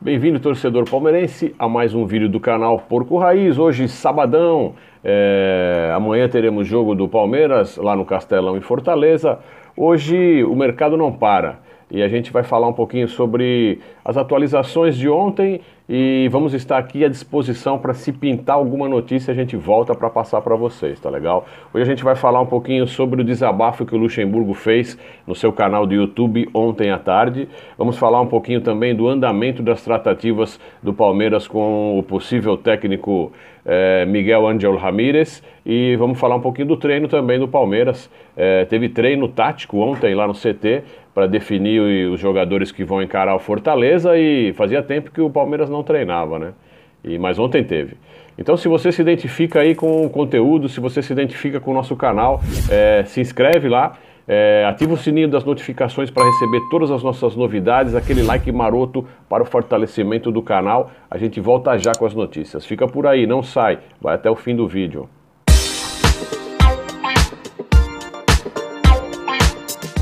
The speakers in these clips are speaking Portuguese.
Bem-vindo, torcedor palmeirense, a mais um vídeo do canal Porco Raiz. Hoje, sabadão, é... amanhã teremos jogo do Palmeiras lá no Castelão em Fortaleza. Hoje o mercado não para e a gente vai falar um pouquinho sobre as atualizações de ontem e vamos estar aqui à disposição para se pintar alguma notícia, a gente volta para passar para vocês, tá legal? Hoje a gente vai falar um pouquinho sobre o desabafo que o Luxemburgo fez no seu canal do YouTube ontem à tarde. Vamos falar um pouquinho também do andamento das tratativas do Palmeiras com o possível técnico é, Miguel Angel Ramírez e vamos falar um pouquinho do treino também do Palmeiras. É, teve treino tático ontem lá no CT para definir os jogadores que vão encarar o Fortaleza e fazia tempo que o Palmeiras não não treinava, né? E, mas ontem teve. Então, se você se identifica aí com o conteúdo, se você se identifica com o nosso canal, é, se inscreve lá. É, ativa o sininho das notificações para receber todas as nossas novidades, aquele like maroto para o fortalecimento do canal. A gente volta já com as notícias. Fica por aí, não sai, vai até o fim do vídeo.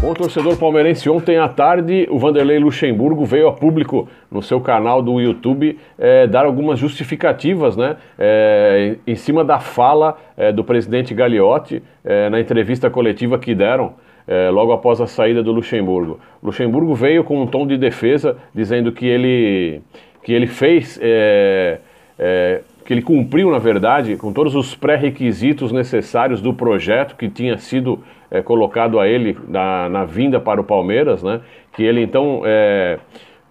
Bom, torcedor palmeirense, ontem à tarde o Vanderlei Luxemburgo veio a público no seu canal do YouTube é, dar algumas justificativas né, é, em cima da fala é, do presidente Gagliotti na entrevista coletiva que deram. É, logo após a saída do Luxemburgo. Luxemburgo veio com um tom de defesa, dizendo que ele, que ele fez, é, é, que ele cumpriu, na verdade, com todos os pré-requisitos necessários do projeto que tinha sido é, colocado a ele na, na, vinda para o Palmeiras, né? Que ele então é,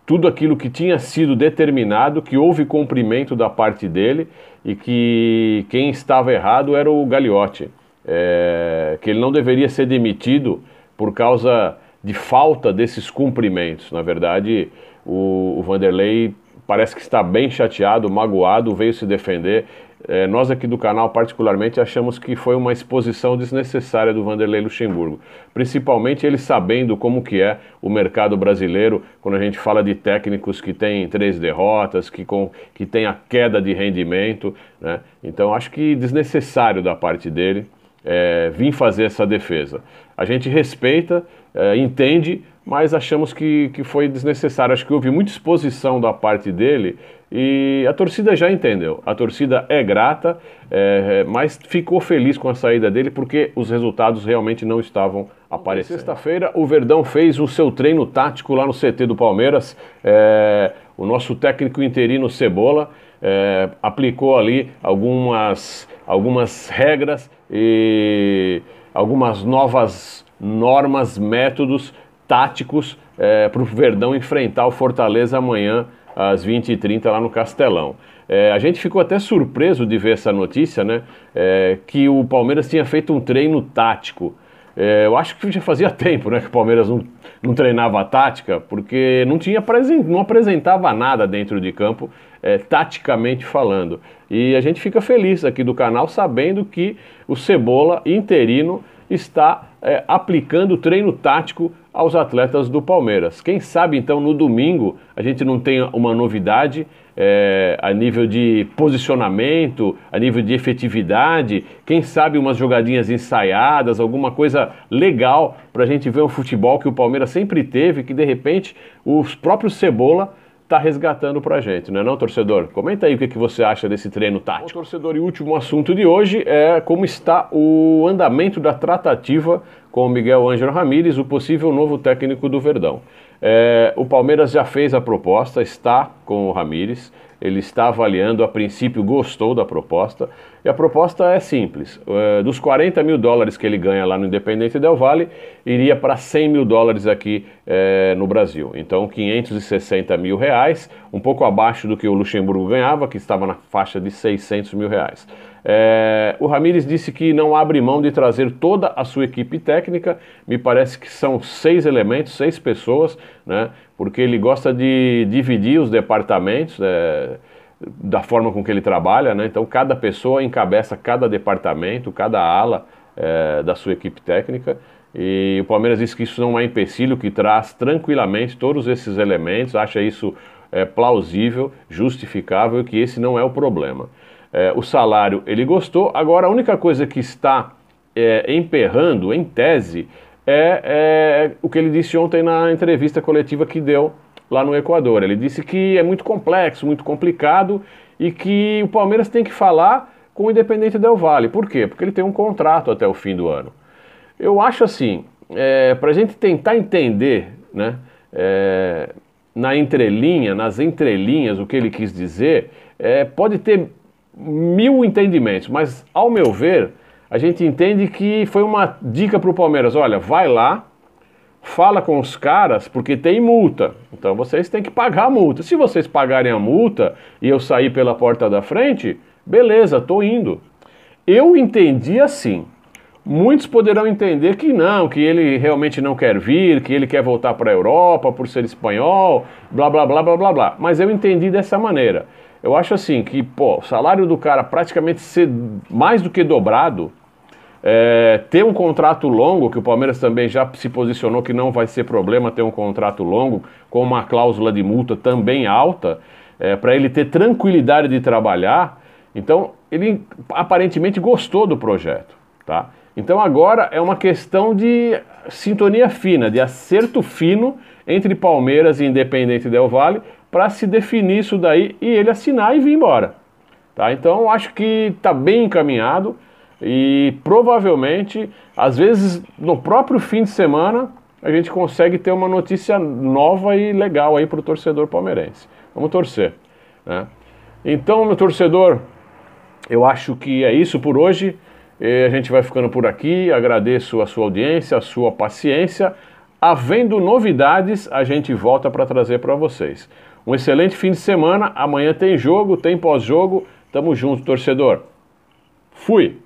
tudo aquilo que tinha sido determinado, que houve cumprimento da parte dele e que quem estava errado era o Gagliotti, é, que ele não deveria ser demitido por causa de falta desses cumprimentos. Na verdade, o, o Vanderlei parece que está bem chateado, magoado, veio se defender é, nós aqui do canal, particularmente, achamos que foi uma exposição desnecessária do Vanderlei Luxemburgo, principalmente ele sabendo como que é o mercado brasileiro, quando a gente fala de técnicos que têm três derrotas, que, com, que tem a queda de rendimento, né? então acho que desnecessário da parte dele é, vir fazer essa defesa. A gente respeita, é, entende, mas achamos que, que foi desnecessário. Acho que houve muita exposição da parte dele e a torcida já entendeu. A torcida é grata, é, é, mas ficou feliz com a saída dele porque os resultados realmente não estavam aparecendo. Sexta-feira, o Verdão fez o seu treino tático lá no CT do Palmeiras. É, o nosso técnico interino Cebola é, aplicou ali algumas, algumas regras e algumas novas normas, métodos táticos é, para o Verdão enfrentar o Fortaleza amanhã às 20h30 lá no Castelão. É, a gente ficou até surpreso de ver essa notícia, né? É, que o Palmeiras tinha feito um treino tático. É, eu acho que já fazia tempo né, que o Palmeiras não, não treinava tática, porque não, tinha, não apresentava nada dentro de campo, é, taticamente falando. E a gente fica feliz aqui do canal sabendo que o Cebola interino está é, aplicando treino tático aos atletas do Palmeiras. Quem sabe então no domingo a gente não tenha uma novidade é, a nível de posicionamento, a nível de efetividade, quem sabe umas jogadinhas ensaiadas, alguma coisa legal para a gente ver um futebol que o Palmeiras sempre teve, que de repente os próprios Cebola está resgatando para a gente, não é não, torcedor? Comenta aí o que, que você acha desse treino tático. Bom, torcedor, e último assunto de hoje é como está o andamento da tratativa com Miguel Ângelo Ramírez, o possível novo técnico do Verdão. É, o Palmeiras já fez a proposta, está com o Ramírez, ele está avaliando, a princípio gostou da proposta, e a proposta é simples: é, dos 40 mil dólares que ele ganha lá no Independente Del Vale, iria para 100 mil dólares aqui é, no Brasil. Então, 560 mil reais, um pouco abaixo do que o Luxemburgo ganhava, que estava na faixa de 600 mil reais. É, o Ramires disse que não abre mão de trazer toda a sua equipe técnica, me parece que são seis elementos, seis pessoas, né, porque ele gosta de dividir os departamentos é, da forma com que ele trabalha, né, então cada pessoa encabeça cada departamento, cada ala é, da sua equipe técnica. E o Palmeiras diz que isso não é empecilho, que traz tranquilamente todos esses elementos, acha isso é, plausível, justificável, que esse não é o problema é, o salário ele gostou. Agora, a única coisa que está é, emperrando, em tese, é, é, o que ele disse ontem na entrevista coletiva que deu lá no Equador. Ele disse que é muito complexo, muito complicado e que o Palmeiras tem que falar com o Independente Del Vale. Por quê? Porque ele tem um contrato até o fim do ano. Eu acho assim, é, para a gente tentar entender, né, é, na entrelinha, nas entrelinhas, o que ele quis dizer, é, pode ter mil entendimentos, mas ao meu ver, a gente entende que foi uma dica para o Palmeiras: olha, vai lá, fala com os caras, porque tem multa. Então vocês têm que pagar a multa. Se vocês pagarem a multa e eu sair pela porta da frente, beleza, tô indo. Eu entendi assim. Muitos poderão entender que não, que ele realmente não quer vir, que ele quer voltar para a Europa por ser espanhol, blá blá blá blá blá blá. Mas eu entendi dessa maneira. Eu acho assim que, pô, o salário do cara praticamente ser mais do que dobrado, é, ter um contrato longo, que o Palmeiras também já se posicionou que não vai ser problema ter um contrato longo, com uma cláusula de multa também alta, é, para ele ter tranquilidade de trabalhar. Então, ele aparentemente gostou do projeto, tá? Então agora é uma questão de sintonia fina, de acerto fino entre Palmeiras e Independente Del Valle para se definir isso daí e ele assinar e vir embora. Tá? Então acho que está bem encaminhado e provavelmente, às vezes no próprio fim de semana, a gente consegue ter uma notícia nova e legal aí para o torcedor palmeirense. Vamos torcer. Né? Então, meu torcedor, eu acho que é isso por hoje. E eh, a gente vai ficando por aqui. Agradeço a sua audiência, a sua paciência. Havendo novidades, a gente volta para trazer para vocês. Um excelente fim de semana. Amanhã tem jogo, tem pós-jogo. Tamo junto, torcedor. Fui!